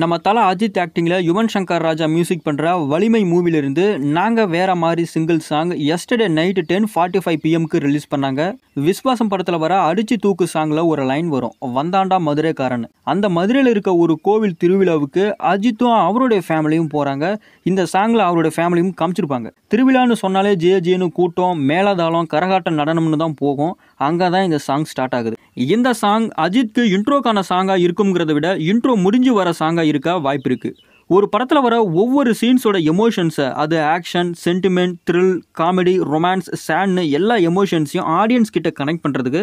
நம்ம தல அஜித் ஆக்டிங்கில் யுவன் சங்கர் ராஜா மியூசிக் பண்ணுற வலிமை மூவிலிருந்து நாங்கள் வேற மாதிரி single song yesterday night ten forty five பிஎம்க்கு ரிலீஸ் பண்ணாங்க விஸ்வாசம் படத்தில் வர அடிச்சு தூக்கு சாங்கில் ஒரு லைன் வரும் வந்தாண்டா மதுரைக்காரன் அந்த மதுரையில் இருக்க ஒரு கோவில் திருவிழாவுக்கு அஜித்தும் அவருடைய ஃபேமிலியும் போகிறாங்க இந்த சாங்கில் அவருடைய ஃபேமிலியும் காமிச்சிருப்பாங்க திருவிழான்னு சொன்னாலே ஜே ஜேனு கூட்டம் மேலதாளம் கரகாட்டம் நடனம்னு தான் போகும் அங்கே தான் இந்த சாங் ஸ்டார்ட் ஆகுது இந்த சாங் அஜித்க்கு இன்ட்ரோக்கான சாங்காக இருக்குங்கிறத விட இன்ட்ரோ முடிஞ்சு வர சாங்காக இருக்க வாய்ப்பு இருக்குது ஒரு படத்தில் வர ஒவ்வொரு சீன்ஸோட எமோஷன்ஸை அது action sentiment thrill comedy romance சேன்னு எல்லா எமோஷன்ஸையும் ஆடியன்ஸ் கிட்ட கனெக்ட் பண்ணுறதுக்கு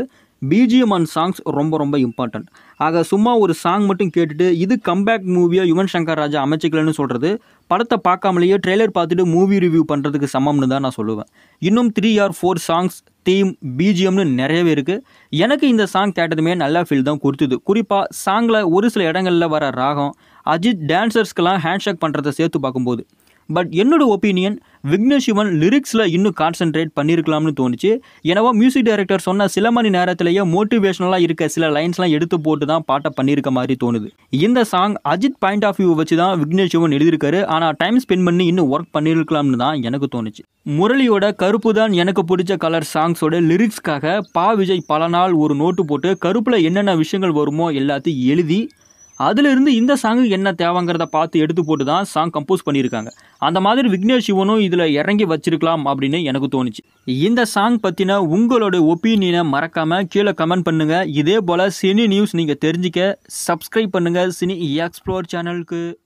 பிஜிஎம் அண்ட் சாங்ஸ் ரொம்ப ரொம்ப இம்பார்ட்டன்ட் ஆக சும்மா ஒரு சாங் மட்டும் கேட்டுட்டு இது கம்பேக் மூவியாக யுவன் சங்கர் ராஜா அமைச்சிக்கலன்னு சொல்கிறது படத்தை பார்க்காமலேயே ட்ரெய்லர் பார்த்துட்டு மூவி ரிவ்யூ பண்ணுறதுக்கு சமம்னு தான் நான் சொல்லுவேன் இன்னும் three or four songs theme பிஜிஎம்னு நிறையவே இருக்குது எனக்கு இந்த சாங் கேட்டதுமே நல்லா ஃபீல் தான் கொடுத்துது குறிப்பாக சாங்கில் ஒரு சில இடங்களில் வர ராகம் அஜித் டான்சர்ஸ்க்கெல்லாம் ஹேண்ட்ஷேக் பண்ணுறதை சேர்த்து பார்க்கும்போது பட் என்னோட ஒப்பீனியன் விக்னேஷ் சிவன் லிரிக்ஸில் இன்னும் கான்சென்ட்ரேட் பண்ணியிருக்கலாம்னு தோணுச்சு எனவோ மியூசிக் டைரக்டர் சொன்ன சில மணி நேரத்திலேயே மோட்டிவேஷனலாக இருக்க சில லைன்ஸ்லாம் எடுத்து போட்டு தான் பாட்டை பண்ணியிருக்க மாதிரி தோணுது இந்த song Ajith point of view வச்சு தான் விக்னேஷ் சிவன் எழுதியிருக்காரு ஆனால் டைம் ஸ்பெண்ட் பண்ணி இன்னும் ஒர்க் பண்ணியிருக்கலாம்னு தான் எனக்கு தோணுச்சு முரளியோட கருப்பு தான் எனக்கு பிடிச்ச கலர் சாங்ஸோட லிரிக்ஸ்க்காக பா விஜய் பல நாள் ஒரு நோட்டு போட்டு கருப்பில் என்னென்ன விஷயங்கள் வருமோ எல்லாத்தையும் எழுதி அதிலிருந்து இந்த சாங்கு என்ன தேவைங்கிறத பார்த்து எடுத்து போட்டு தான் சாங் கம்போஸ் பண்ணியிருக்காங்க அந்த மாதிரி விக்னேஷ் சிவனும் இதில் இறங்கி வச்சிருக்கலாம் அப்படின்னு எனக்கு தோணுச்சு இந்த சாங் பற்றின உங்களோட ஒப்பீனியனை மறக்காமல் கீழே கமெண்ட் பண்ணுங்கள் இதே போல் சினி நியூஸ் நீங்கள் தெரிஞ்சுக்க சப்ஸ்கிரைப் பண்ணுங்கள் சினி எக்ஸ்ப்ளோர் e சேனலுக்கு